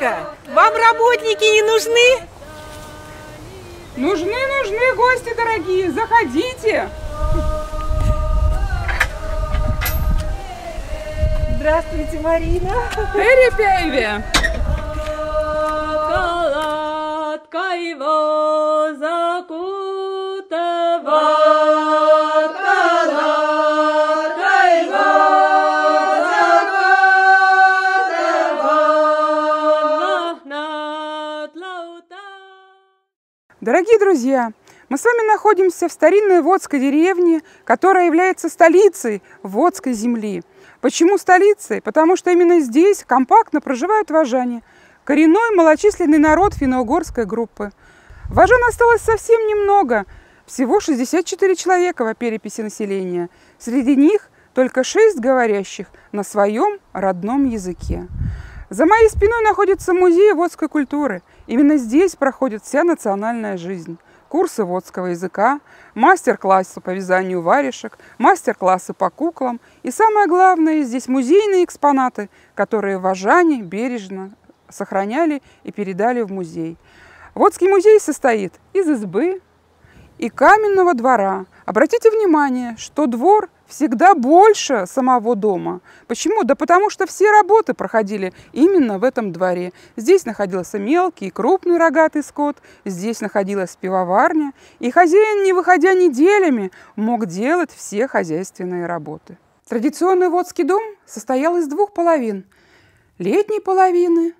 Ленка, вам работники не нужны? Нужны, нужны, гости дорогие, заходите. Здравствуйте, Марина. Эри Пейви. Колодка его закусила. Дорогие друзья, мы с вами находимся в старинной Водской деревне, которая является столицей Водской земли. Почему столицей? Потому что именно здесь компактно проживают вожане, коренной малочисленный народ финно-угорской группы. Вожан осталось совсем немного, всего 64 человека во переписи населения. Среди них только 6 говорящих на своем родном языке. За моей спиной находится музей водской культуры – Именно здесь проходит вся национальная жизнь. Курсы водского языка, мастер-классы по вязанию варежек, мастер-классы по куклам. И самое главное, здесь музейные экспонаты, которые вожане бережно сохраняли и передали в музей. Водский музей состоит из избы и каменного двора. Обратите внимание, что двор – всегда больше самого дома. Почему? Да потому что все работы проходили именно в этом дворе. Здесь находился мелкий и крупный рогатый скот, здесь находилась пивоварня, и хозяин, не выходя неделями, мог делать все хозяйственные работы. Традиционный водский дом состоял из двух половин – летней половины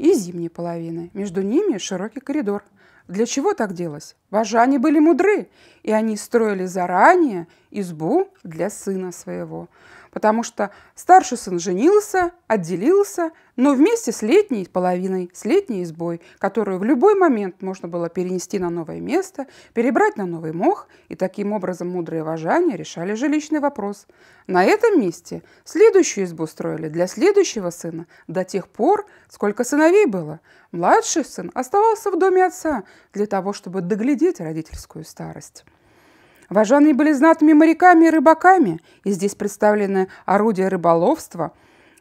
и зимней половины. Между ними широкий коридор. Для чего так делалось? Вожане были мудры, и они строили заранее избу для сына своего потому что старший сын женился, отделился, но вместе с летней половиной, с летней избой, которую в любой момент можно было перенести на новое место, перебрать на новый мох, и таким образом мудрые вожане решали жилищный вопрос. На этом месте следующую избу строили для следующего сына до тех пор, сколько сыновей было. Младший сын оставался в доме отца для того, чтобы доглядеть родительскую старость. Вожаные были знатными моряками и рыбаками, и здесь представлены орудия рыболовства,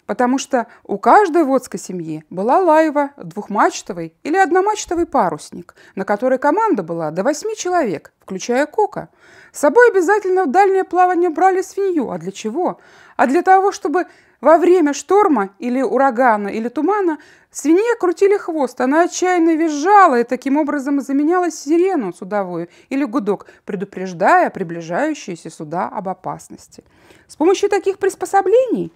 потому что у каждой водской семьи была лайва, двухмачтовый или одномачтовый парусник, на которой команда была до восьми человек, включая Кока. С собой обязательно в дальнее плавание брали свинью. А для чего? А для того, чтобы во время шторма или урагана или тумана свинья крутили хвост, она отчаянно визжала и таким образом заменяла сирену судовую или гудок, предупреждая приближающиеся суда об опасности. С помощью таких приспособлений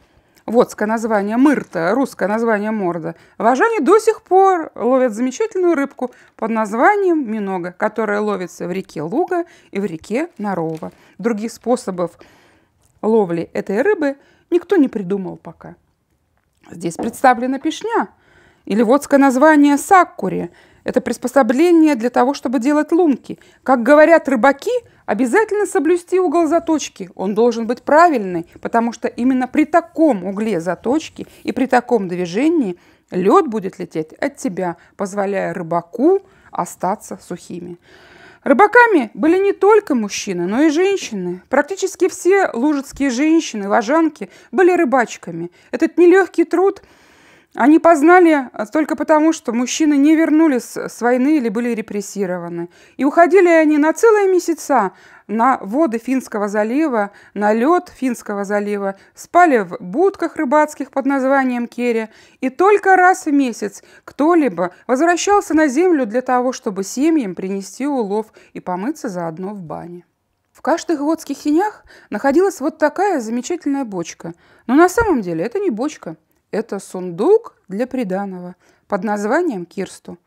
Водское название мырта, русское название морда. Вожане до сих пор ловят замечательную рыбку под названием минога, которая ловится в реке Луга и в реке Нарова. Других способов ловли этой рыбы никто не придумал пока. Здесь представлена пешня, или водское название саккури. Это приспособление для того, чтобы делать лунки. Как говорят рыбаки, обязательно соблюсти угол заточки. Он должен быть правильный, потому что именно при таком угле заточки и при таком движении лед будет лететь от тебя, позволяя рыбаку остаться сухими. Рыбаками были не только мужчины, но и женщины. Практически все лужицкие женщины, вожанки, были рыбачками. Этот нелегкий труд они познали а, только потому, что мужчины не вернулись с войны или были репрессированы. И уходили они на целые месяца, на воды Финского залива, на лед Финского залива, спали в будках рыбацких под названием Керри, и только раз в месяц кто-либо возвращался на землю для того, чтобы семьям принести улов и помыться заодно в бане. В каждых водских синях находилась вот такая замечательная бочка. Но на самом деле это не бочка. Это сундук для приданого под названием Кирсту.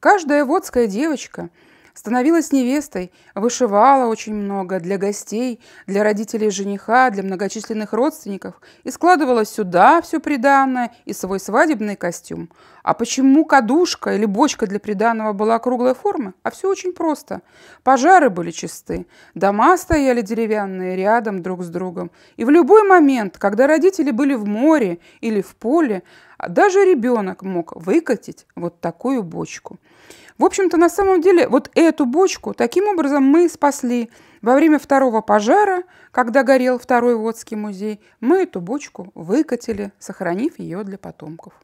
Каждая водская девочка – Становилась невестой, вышивала очень много для гостей, для родителей жениха, для многочисленных родственников и складывала сюда все приданное и свой свадебный костюм. А почему кадушка или бочка для приданного была круглой формы? А все очень просто. Пожары были чисты, дома стояли деревянные рядом друг с другом. И в любой момент, когда родители были в море или в поле, даже ребенок мог выкатить вот такую бочку. В общем-то, на самом деле, вот эту бочку таким образом мы спасли. Во время второго пожара, когда горел второй Водский музей, мы эту бочку выкатили, сохранив ее для потомков.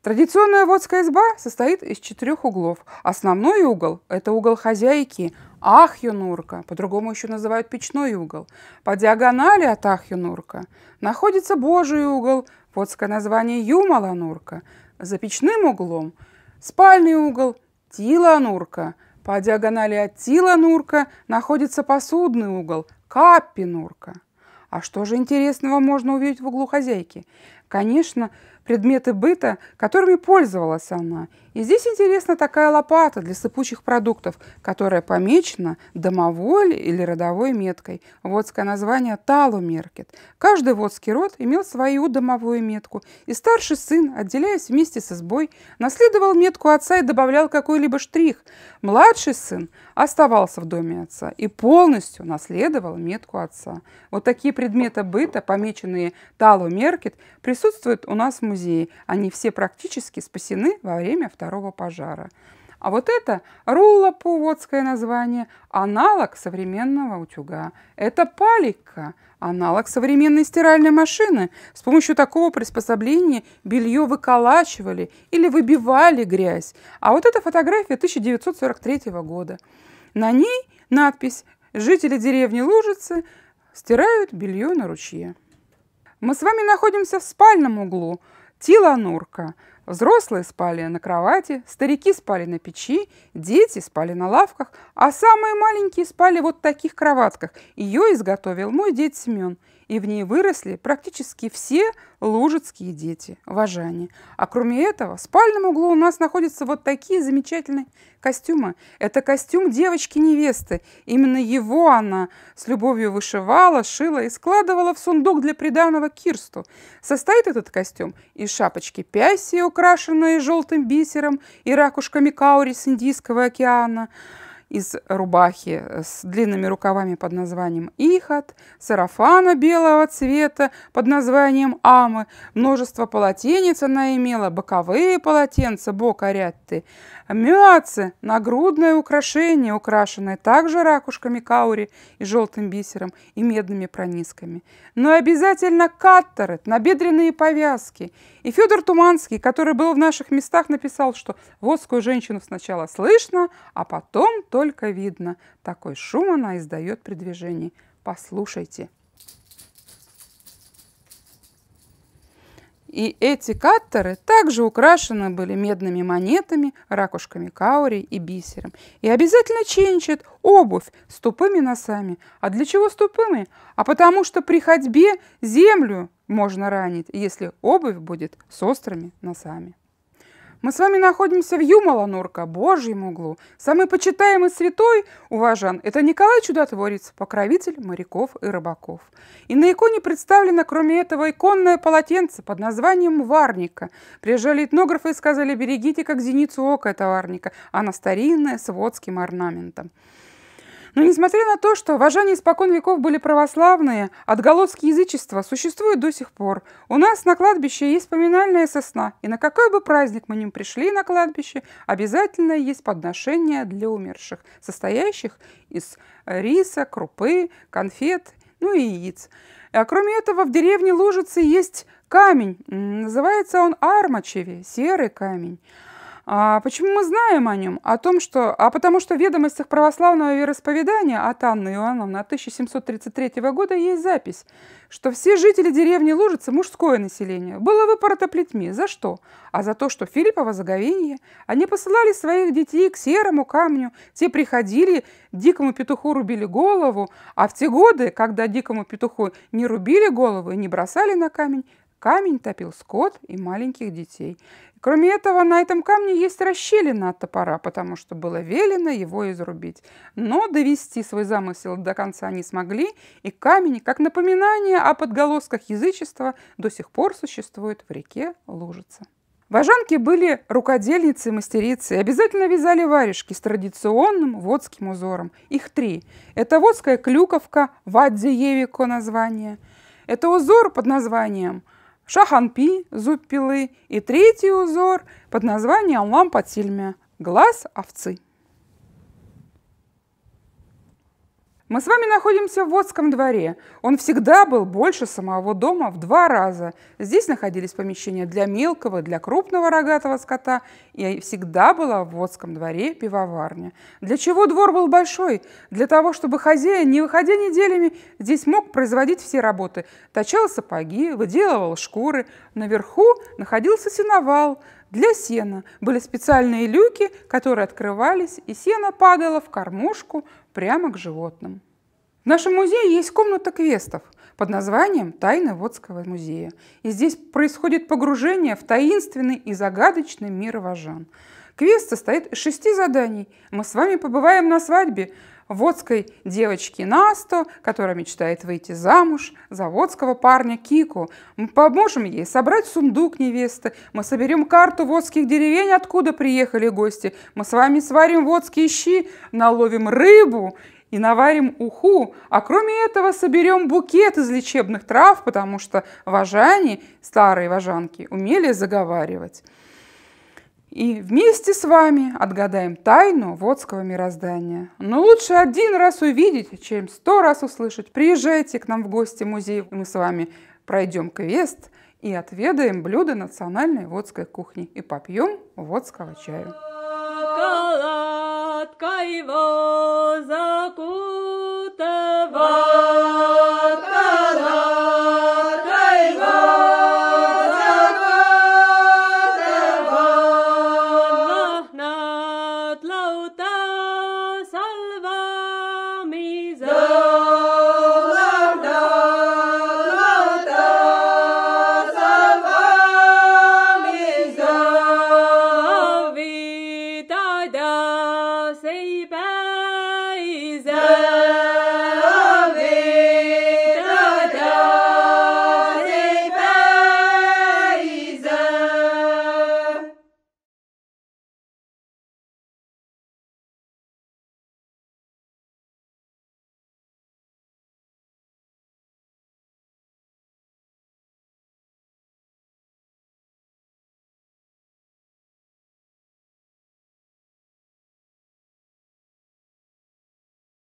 Традиционная водская изба состоит из четырех углов. Основной угол – это угол хозяйки, ахюнурка, по-другому еще называют печной угол. По диагонали от ахюнурка находится божий угол, водское название юмаланурка. За печным углом – спальный угол, Тиланурка. По диагонали от Тиланурка находится посудный угол Каппинурка. А что же интересного можно увидеть в углу хозяйки? Конечно, предметы быта, которыми пользовалась она. И здесь интересна такая лопата для сыпучих продуктов, которая помечена домовой или родовой меткой. Водское название «талумеркет». Каждый водский род имел свою домовую метку, и старший сын, отделяясь вместе с избой, наследовал метку отца и добавлял какой-либо штрих. Младший сын оставался в доме отца и полностью наследовал метку отца. Вот такие предметы быта, помеченные «талумеркет», присутствуют присутствуют у нас в музее. Они все практически спасены во время второго пожара. А вот это рулла поводское название, аналог современного утюга. Это палика, аналог современной стиральной машины. С помощью такого приспособления белье выколачивали или выбивали грязь. А вот эта фотография 1943 года. На ней надпись «Жители деревни Лужицы стирают белье на ручье». Мы с вами находимся в спальном углу. Тила Нурка. Взрослые спали на кровати, старики спали на печи, дети спали на лавках, а самые маленькие спали вот в таких кроватках. Ее изготовил мой дед Семен – и в ней выросли практически все лужицкие дети, вожане. А кроме этого, в спальном углу у нас находятся вот такие замечательные костюмы. Это костюм девочки-невесты. Именно его она с любовью вышивала, шила и складывала в сундук для приданого Кирсту. Состоит этот костюм из шапочки пяси, украшенной желтым бисером и ракушками каури с Индийского океана, из рубахи э, с длинными рукавами под названием «Ихат», сарафана белого цвета под названием «Амы», множество полотенец она имела, боковые полотенца, бок арятты, Амюаце – нагрудное украшение, украшенное также ракушками каури и желтым бисером и медными пронизками. Но и обязательно каттерет, набедренные повязки. И Федор Туманский, который был в наших местах, написал, что водскую женщину сначала слышно, а потом только видно. Такой шум она издает при движении. Послушайте. И эти каттеры также украшены были медными монетами, ракушками каури и бисером. И обязательно ченчат обувь с тупыми носами. А для чего с тупыми? А потому что при ходьбе землю можно ранить, если обувь будет с острыми носами. Мы с вами находимся в Юмала Нурка, Божьем углу. Самый почитаемый святой, уважан, это Николай Чудотворец, покровитель моряков и рыбаков. И на иконе представлено, кроме этого, иконное полотенце под названием «Варника». Приезжали этнографы и сказали, берегите как зеницу ока этого варника. Она старинная, с водским орнаментом. Но несмотря на то, что вожане испокон веков были православные, отголоски язычества существуют до сих пор. У нас на кладбище есть поминальная сосна, и на какой бы праздник мы ни пришли на кладбище, обязательно есть подношения для умерших, состоящих из риса, крупы, конфет, ну и яиц. А кроме этого, в деревне Лужицы есть камень, называется он Армачеви, серый камень. А почему мы знаем о нем? О том, что... А потому что в ведомостях православного вероисповедания от Анны Иоанновны от 1733 года есть запись, что все жители деревни Лужицы, мужское население, было выпорото плетьми. За что? А за то, что Филиппово заговение. Они посылали своих детей к серому камню. Те приходили, дикому петуху рубили голову. А в те годы, когда дикому петуху не рубили голову и не бросали на камень, Камень топил скот и маленьких детей. Кроме этого, на этом камне есть расщелина от топора, потому что было велено его изрубить. Но довести свой замысел до конца не смогли, и камень, как напоминание о подголосках язычества, до сих пор существует в реке Лужица. Вожанки были рукодельницы и мастерицы, обязательно вязали варежки с традиционным водским узором. Их три. Это водская клюковка, вадзиевико название. Это узор под названием – шаханпи, зуб пилы и третий узор под названием лампа тильмя – глаз овцы. Мы с вами находимся в Водском дворе. Он всегда был больше самого дома в два раза. Здесь находились помещения для мелкого, для крупного рогатого скота. И всегда была в Водском дворе пивоварня. Для чего двор был большой? Для того, чтобы хозяин, не выходя неделями, здесь мог производить все работы. Точал сапоги, выделывал шкуры. Наверху находился сеновал. Для сена были специальные люки, которые открывались, и сено падало в кормушку, прямо к животным. В нашем музее есть комната квестов – под названием «Тайна Водского музея». И здесь происходит погружение в таинственный и загадочный мир вожан. Квест состоит из шести заданий. Мы с вами побываем на свадьбе водской девочки Насто, которая мечтает выйти замуж, за водского парня Кику. Мы поможем ей собрать сундук невесты, мы соберем карту водских деревень, откуда приехали гости, мы с вами сварим водские щи, наловим рыбу и наварим уху, а кроме этого соберем букет из лечебных трав, потому что вожане, старые вожанки, умели заговаривать. И вместе с вами отгадаем тайну водского мироздания. Но лучше один раз увидеть, чем сто раз услышать. Приезжайте к нам в гости в музей, и мы с вами пройдем квест и отведаем блюда национальной водской кухни и попьем водского чая. kaivozakun.